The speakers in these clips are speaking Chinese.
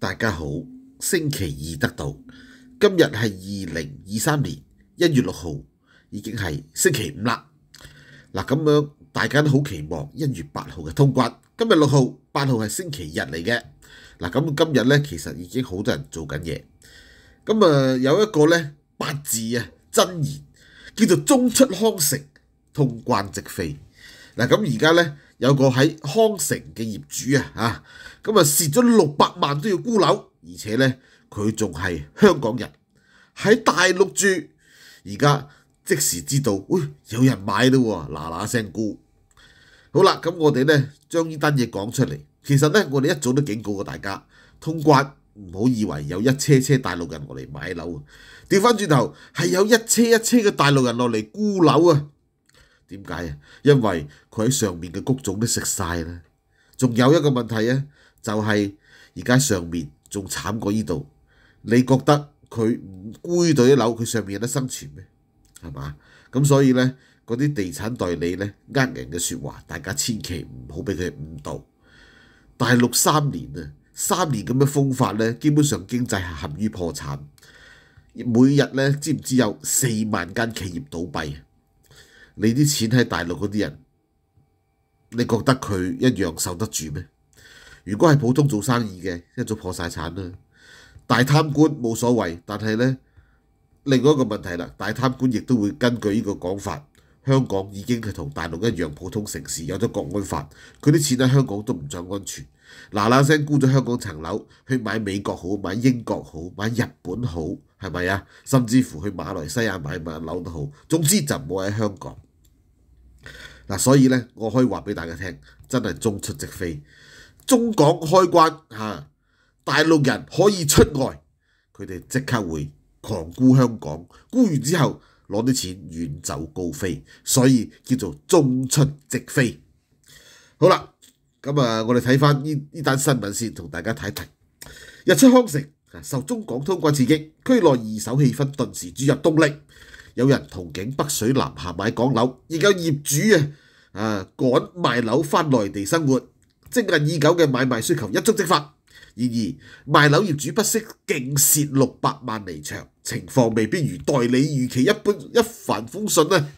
大家好，星期二得到，今日係二零二三年一月六號，已經係星期五啦。嗱咁樣大家都好期望一月八號嘅通關。今日六號、八號係星期日嚟嘅。嗱咁今日咧，其實已經好多人做緊嘢。咁啊有一個咧八字啊真言，叫做中出康城，通關即飛。嗱咁而家咧。有個喺康城嘅業主啊，嚇咁啊蝕咗六百萬都要沽樓，而且咧佢仲係香港人喺大陸住，而家即時知道，喂有人買啦喎，嗱嗱聲沽。好啦，咁我哋咧將呢單嘢講出嚟，其實咧我哋一早都警告過大家，通關唔好以為有一車車大陸人落嚟買樓，調翻轉頭係有一車一車嘅大陸人落嚟沽樓啊！點解啊？因為佢喺上面嘅谷種都食曬啦，仲有一個問題呢，就係而家上面仲慘過依度。你覺得佢唔閪到一樓，佢上面有得生存咩？係嘛？咁所以咧，嗰啲地產代理咧，呃人嘅説話，大家千祈唔好俾佢誤導。大陸三年啊，三年咁嘅風法咧，基本上經濟係陷於破產，每日咧知唔知有四萬間企業倒閉？你啲錢喺大陸嗰啲人，你覺得佢一樣受得住咩？如果係普通做生意嘅，一早破曬產啦。大貪官冇所謂，但係咧，另一個問題啦，大貪官亦都會根據呢個講法，香港已經係同大陸一樣普通城市，有咗國安法，佢啲錢喺香港都唔再安全。嗱嗱聲沽咗香港層樓，去買美國好，買英國好，買日本好，係咪啊？甚至乎去馬來西亞買埋樓都好，總之就唔好喺香港。嗱，所以咧，我可以話俾大家聽，真係中出直飛，中港開關嚇，大陸人可以出外，佢哋即刻會狂沽香港，沽完之後攞啲錢遠走高飛，所以叫做中出直飛。好啦，咁啊，我哋睇翻呢呢單新聞先，同大家睇一睇。日出康城受中港通關刺激，區內二手氣氛頓時注入動力。有人同景北水南下買港樓，亦有業主啊啊趕賣樓翻內地生活，積压已久嘅買賣需求一触即發。然而賣樓業主不惜劲蚀六百萬离場，情況未必如代理預期一般一帆風順啊！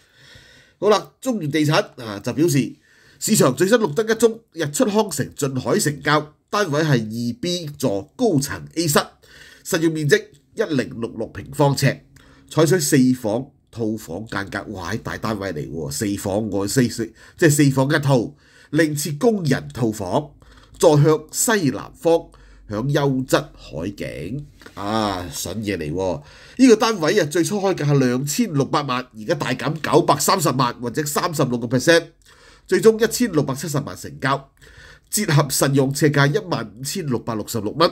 好啦，中原地產啊就表示市場最新錄得一宗日出康城進海成交，單位係二 B 座高層 A 室，實用面積一零六六平方尺。採取四房套房間隔，哇！大單位嚟喎，四房外四室，即係四房一套，另設工人套房，再向西南方享優質海景，啊，筍嘢嚟喎！呢個單位啊，最初開價係兩千六百萬，而家大減九百三十萬，或者三十六個 percent，最終一千六百七十萬成交，折合實用尺價一萬五千六百六十六蚊。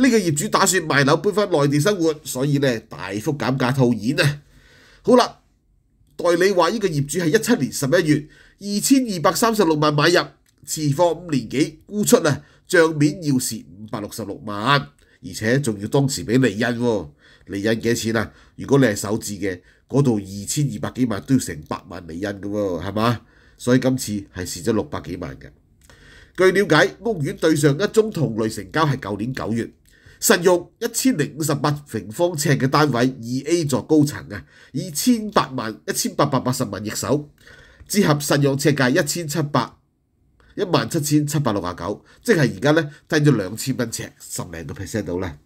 呢個業主打算賣樓搬翻內地生活，所以咧大幅減價套現啊！好啦，代理話：呢個業主係一七年十一月二千二百三十六萬買入，持貨五年幾沽出啊，帳面要蝕五百六十六萬，而且仲要當時俾利潤，利潤幾錢啊？如果你係首置嘅，嗰度二千二百幾萬都要成百萬利潤嘅喎，係嘛？所以今次係蝕咗六百幾萬嘅。據了解，屋苑對上一宗同類成交係舊年九月。實用一千零五十八平方尺嘅單位，二 A 座高層啊，二千八萬一千八百八十萬易手，之合實用尺價一千七百一萬七千七百六廿九，即係而家咧低咗兩千蚊尺，十零個 percent 到啦。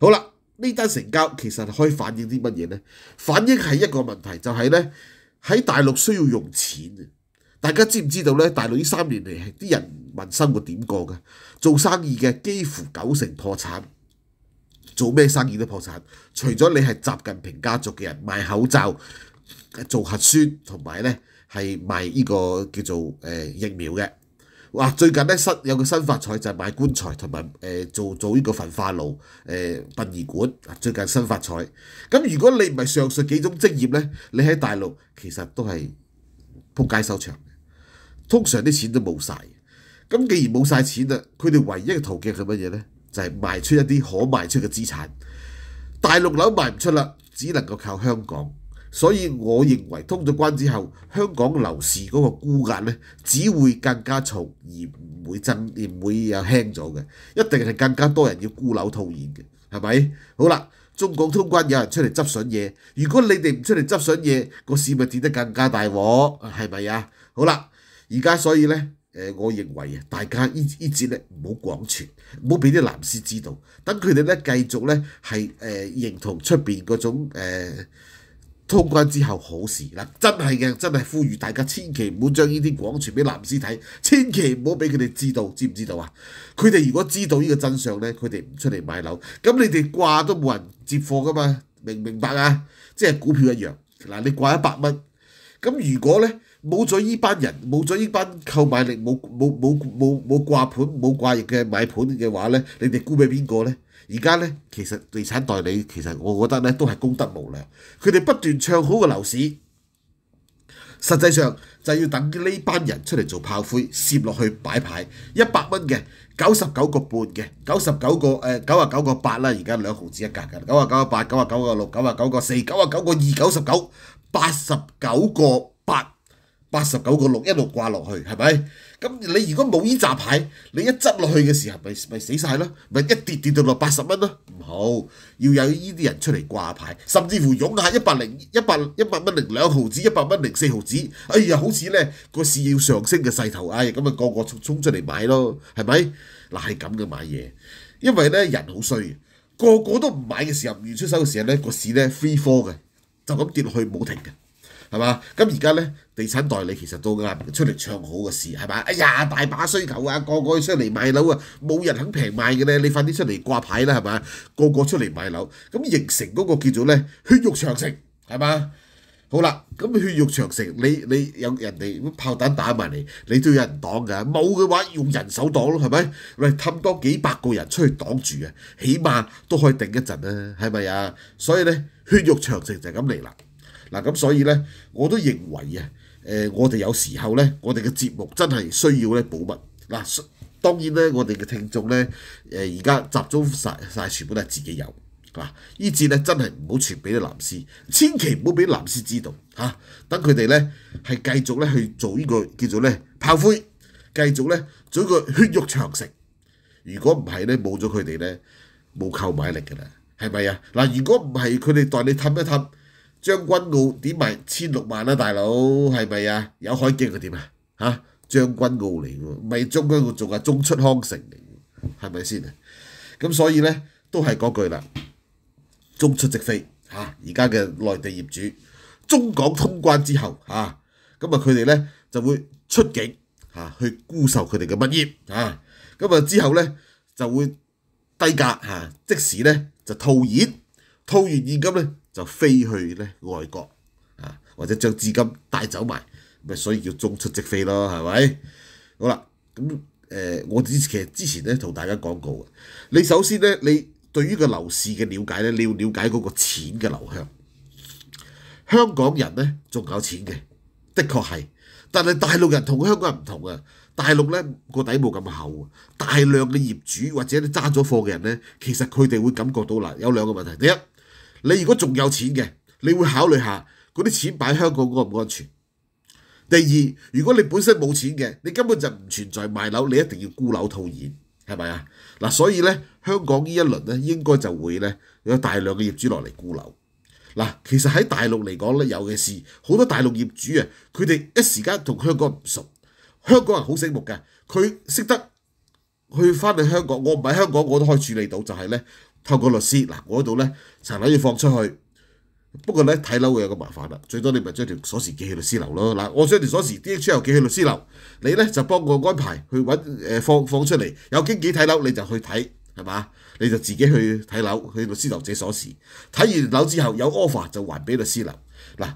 好啦，呢單成交其實可以反映啲乜嘢咧？反映係一個問題，就係咧喺大陸需要用錢大家知唔知道咧？大陸呢三年嚟啲人民生活點過嘅？做生意嘅幾乎九成破產。做咩生意都破產，除咗你係習近平家族嘅人賣口罩、做核酸同埋咧係賣呢個叫做誒疫苗嘅，哇！最近咧新有個新發財就係賣棺材同埋誒做做呢個焚化爐誒殯儀館，最近新發財。咁如果你唔係上述幾種職業咧，你喺大陸其實都係撲街收場，通常啲錢都冇曬。咁既然冇曬錢啦，佢哋唯一嘅途徑係乜嘢咧？就係賣出一啲可賣出嘅資產，大陸樓賣唔出啦，只能夠靠香港，所以我認為通咗關之後，香港樓市嗰個估價咧，只會更加重，而唔會增，而唔會有輕咗嘅，一定係更加多人要沽樓套現嘅，係咪？好啦，中港通關有人出嚟執筍嘢，如果你哋唔出嚟執筍嘢，個市咪跌得更加大鑊，係咪啊？好啦，而家所以咧。誒，我認為啊，大家依依節咧唔好廣傳，唔好俾啲男絲知道，等佢哋咧繼續咧係誒認同出邊嗰種誒通關之後好事嗱，真係嘅，真係呼籲大家千祈唔好將呢啲廣傳俾男絲睇，千祈唔好俾佢哋知道，知唔知道啊？佢哋如果知道呢個真相咧，佢哋唔出嚟買樓，咁你哋掛都冇人接貨噶嘛？明唔明白啊？即係股票一樣嗱，你掛一百蚊，咁如果咧？冇咗依班人，冇咗依班購買力，冇冇冇冇冇掛盤冇掛業嘅買盤嘅話咧，你哋估俾邊個咧？而家咧，其實地產代理其實我覺得咧都係功德無量，佢哋不斷唱好個樓市，實際上就係要等呢班人出嚟做炮灰，攝落去擺牌，一百蚊嘅，九十九個半嘅，九十九個誒九啊九個八啦，而家兩毫子一格嘅，九啊九個八，九啊九個六，九啊九個四，九啊九個二，九十九，八十九個八。八十九個六一路掛落去係咪？咁你如果冇呢扎牌，你一執落去嘅時候，咪咪死曬咯，咪一跌跌到落八十蚊咯。唔好要有呢啲人出嚟掛牌，甚至乎湧下一百零一百一百蚊零兩毫子，一百蚊零四毫子。哎呀，好似咧個市要上升嘅勢頭，哎咁咪個個衝衝出嚟買咯，係咪？嗱係咁嘅買嘢，因為咧人好衰，個個都唔買嘅時候唔願出手嘅時候咧，個市咧飛科嘅，就咁跌落去冇停嘅。係嘛？咁而家咧，地產代理其實都啱出嚟唱好嘅事，係嘛？哎呀，大把需求啊，個個出嚟買樓啊，冇人肯平賣嘅咧，你快啲出嚟掛牌啦，係嘛？個個出嚟買樓，咁形成嗰個叫做咧血肉長城，係嘛？好啦，咁血肉長城，你你有人哋炮彈打埋嚟，你都要人擋噶，冇嘅話用人手擋咯，係咪？喂，氹多幾百個人出去擋住啊，起碼都可以頂一陣啦，係咪啊？所以咧，血肉長城就係咁嚟啦。嗱咁所以咧，我都認為啊，誒我哋有時候咧，我哋嘅節目真係需要咧保密。嗱當然咧，我哋嘅聽眾咧，誒而家集中曬曬全部都係自己有，嗱呢節咧真係唔好傳俾啲男士，千祈唔好俾男士知道嚇，等佢哋咧係繼續咧去做呢個叫做咧炮灰，繼續咧做個血肉長城。如果唔係咧，冇咗佢哋咧，冇購買力㗎啦，係咪啊？嗱，如果唔係佢哋代你氹一氹。將軍澳點賣千六萬啊，大佬係咪啊？有海景佢點啊？嚇，將軍澳嚟嘅，咪中澳仲係中出康城嚟嘅，係咪先啊？咁所以咧，都係嗰句啦，中出即飛嚇，而家嘅內地業主，中港通關之後嚇，咁啊佢哋咧就會出境嚇去沽售佢哋嘅物業啊，咁啊之後咧就會低價嚇，即使咧就套現。套完現金咧就飛去咧外國啊，或者將資金帶走埋，咪所以叫中出即飛咯，係咪？好啦，咁誒，我之其實之前咧同大家講過嘅，你首先咧你對於個樓市嘅了解咧，你要了解嗰個錢嘅流向。香港人咧仲有錢嘅，的確係，但係大陸人同香港人唔同啊，大陸咧個底冇咁厚，大量嘅業主或者啲揸咗貨嘅人咧，其實佢哋會感覺到嗱，有兩個問題，第一。你如果仲有錢嘅，你會考慮下嗰啲錢擺香港安唔安全？第二，如果你本身冇錢嘅，你根本就唔存在賣樓，你一定要沽樓套現，係咪啊？嗱，所以咧，香港呢一輪咧，應該就會咧有大量嘅業主落嚟沽樓。嗱，其實喺大陸嚟講咧，有嘅是好多大陸業主啊，佢哋一時間同香港唔熟，香港人好醒目嘅，佢識得去翻去香港。我唔喺香港，我都可以處理到，就係咧。透過律師嗱，我嗰度咧層樓要放出去，不過咧睇樓會有個麻煩啦。最多你咪將條鎖匙寄去律師樓咯。嗱，我將條鎖匙 D H 又寄去律師樓，你咧就幫我安排去揾誒放放出嚟。有經紀睇樓你就去睇，係嘛？你就自己去睇樓去律師樓借鎖匙。睇完樓之後有 offer 就還俾律師樓。嗱，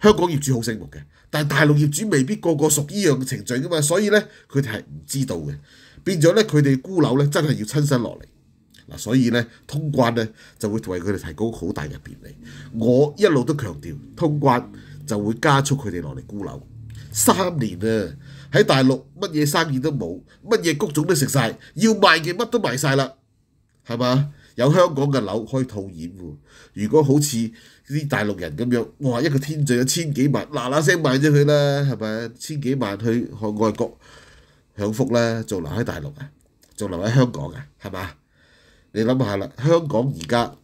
香港業主好醒目嘅，但大陸業主未必個個熟依樣程序噶嘛，所以咧佢哋係唔知道嘅，變咗咧佢哋孤樓咧真係要親身落嚟。嗱，所以咧，通關咧就會為佢哋提供好大嘅便利。我一路都強調，通關就會加速佢哋落嚟沽樓。三年啊，喺大陸乜嘢生意都冇，乜嘢谷種都食曬，要賣嘅乜都賣曬啦，係嘛？有香港嘅樓可以套現喎。如果好似啲大陸人咁樣，哇一個天際有千幾萬嗱嗱聲賣咗佢啦，係咪？千幾萬去去外國享福啦，仲留喺大陸啊？仲留喺香港啊？係嘛？你諗下啦，香港而家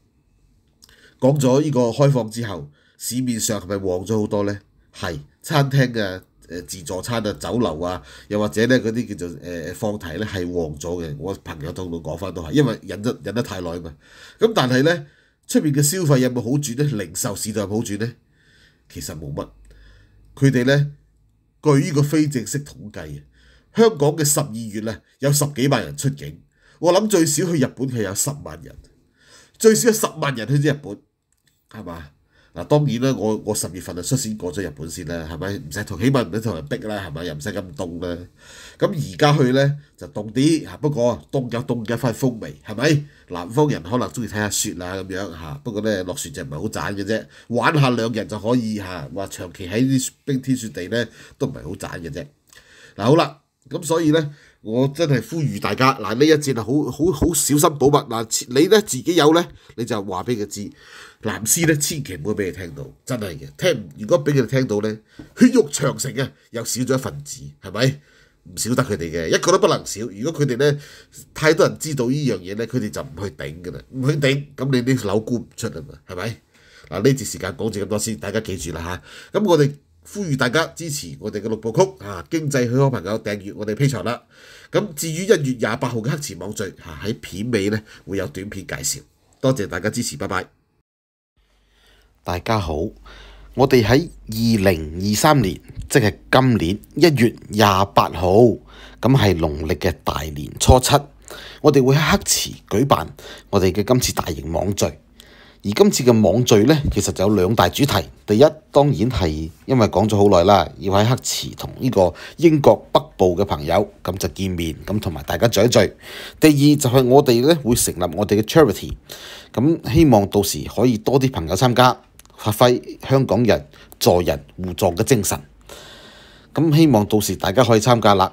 講咗呢個開放之後，市面上係咪旺咗好多咧？係，餐廳嘅誒自助餐啊、酒樓啊，又或者咧嗰啲叫做誒放題咧，係旺咗嘅。我朋友同我講翻都係，因為忍得忍得太耐嘛。咁但係咧，出面嘅消費有冇好轉咧？零售市道有冇好轉咧？其實冇乜。佢哋咧據呢個非正式統計，香港嘅十二月咧有十幾萬人出境。我諗最少去日本佢有十萬人，最少有十萬人去咗日本，係嘛？嗱當然啦，我我十月份就率先過咗日本先啦，係咪？唔使同起碼唔使同人逼啦，係咪？又唔使咁凍啦。咁而家去咧就凍啲，不過凍有凍嘅一番風味，係咪？南方人可能中意睇下雪啊咁樣嚇，不過咧落雪就唔係好賺嘅啫，玩下兩日就可以嚇。話長期喺啲冰天雪地咧都唔係好賺嘅啫。嗱好啦，咁所以咧。我真係呼籲大家，嗱呢一節啊，好好好小心保密。嗱，你咧自己有咧，你就話俾佢知。藍絲咧千祈唔好俾佢聽到，真係嘅。聽，如果俾佢聽到咧，血肉長城啊，又少咗一份子，係咪？唔少得佢哋嘅，一個都不能少。如果佢哋咧太多人知道依樣嘢咧，佢哋就唔去頂噶啦，唔去頂，咁你啲樓估唔出啊嘛，係咪？嗱呢節時間講住咁多先，大家記住啦嚇。咁我哋。呼籲大家支持我哋嘅六部曲啊！經濟許可朋友訂閱我哋 P 場啦。咁至於一月廿八號嘅黑池網聚嚇，喺片尾咧會有短片介紹。多謝大家支持，拜拜。大家好，我哋喺二零二三年，即係今年一月廿八號，咁係農曆嘅大年初七，我哋會喺黑池舉辦我哋嘅今次大型網聚。而今次嘅網聚咧，其實有兩大主題。第一當然係因為講咗好耐啦，要喺黑池同呢個英國北部嘅朋友咁就見面，咁同埋大家聚一聚。第二就係我哋咧會成立我哋嘅 charity，咁希望到時可以多啲朋友參加，發揮香港人助人互助嘅精神。咁希望到時大家可以參加啦。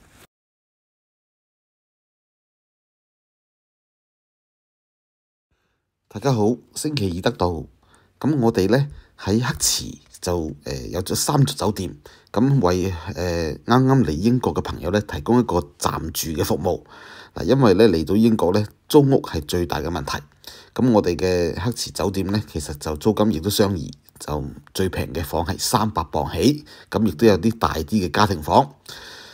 大家好，星期二得到咁我哋咧喺黑池就诶有咗三座酒店，咁为诶啱啱嚟英国嘅朋友咧提供一个暂住嘅服务嗱，因为咧嚟到英国咧租屋系最大嘅问题，咁我哋嘅黑池酒店咧其实就租金亦都相宜，就最平嘅房系三百磅起，咁亦都有啲大啲嘅家庭房。